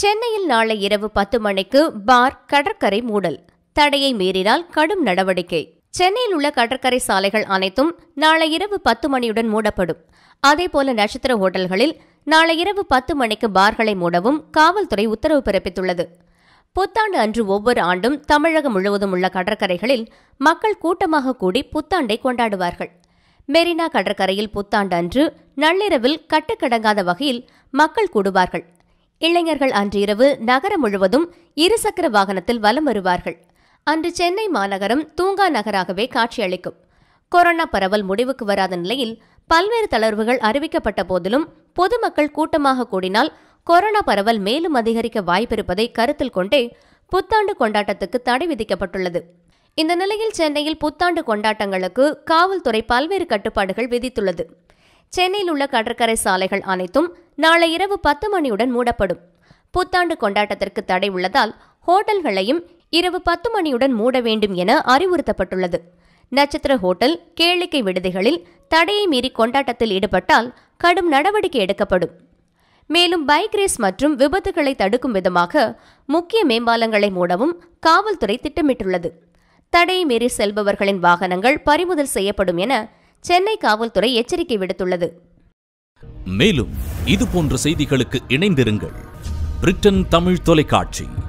சென்னையில் நாளை இரவு பத்து மணிக்கு பார் கடற்கரை மூடல் தடையை மீறினால் கடும் நடவடிக்கை சென்னையில் உள்ள கடற்கரை சாலைகள் அனைத்தும் நாளை இரவு பத்து மணியுடன் மூடப்படும் அதேபோல நட்சத்திர ஹோட்டல்களில் நாளை இரவு பத்து மணிக்கு பார்களை மூடவும் காவல்துறை உத்தரவு பிறப்பித்துள்ளது புத்தாண்டு அன்று ஒவ்வொரு ஆண்டும் தமிழகம் முழுவதும் உள்ள கடற்கரைகளில் மக்கள் கூட்டமாக கூடி புத்தாண்டை கொண்டாடுவார்கள் மெரினா கடற்கரையில் புத்தாண்டு அன்று நள்ளிரவில் கட்டுக்கடங்காத வகையில் மக்கள் கூடுவார்கள் இளைஞர்கள் அன்றிரவு நகரம் முழுவதும் இருசக்கர வாகனத்தில் வலம் வருவார்கள் அன்று சென்னை மாநகரம் தூங்கா நகராகவே காட்சியளிக்கும் கொரோனா பரவல் முடிவுக்கு வராத நிலையில் பல்வேறு தளர்வுகள் அறிவிக்கப்பட்ட போதிலும் பொதுமக்கள் கூட்டமாக கூடினால் கொரோனா பரவல் மேலும் அதிகரிக்க வாய்ப்பிருப்பதை கருத்தில் கொண்டே புத்தாண்டு கொண்டாட்டத்துக்கு தடை விதிக்கப்பட்டுள்ளது இந்த நிலையில் சென்னையில் புத்தாண்டு கொண்டாட்டங்களுக்கு காவல்துறை பல்வேறு கட்டுப்பாடுகள் விதித்துள்ளது சென்னையில் உள்ள கடற்கரை சாலைகள் அனைத்தும் நாளை இரவு பத்து மணியுடன் மூடப்படும் புத்தாண்டு கொண்டாட்டத்திற்கு தடை உள்ளதால் ஹோட்டல்களையும் இரவு பத்து மணியுடன் மூட வேண்டும் என அறிவுறுத்தப்பட்டுள்ளது நட்சத்திர ஹோட்டல் கேளிக்கை விடுதிகளில் தடையை மீறி கொண்டாட்டத்தில் ஈடுபட்டால் கடும் நடவடிக்கை எடுக்கப்படும் மேலும் பைக் ரேஸ் மற்றும் விபத்துகளை தடுக்கும் விதமாக முக்கிய மேம்பாலங்களை மூடவும் காவல்துறை திட்டமிட்டுள்ளது தடையை மீறி செல்பவர்களின் வாகனங்கள் பறிமுதல் செய்யப்படும் என சென்னை காவல்துறை எச்சரிக்கை விடுத்துள்ளது மேலும் இது போன்ற செய்திகளுக்கு இணைந்திருங்கள் பிரிட்டன் தமிழ் தொலைக்காட்சி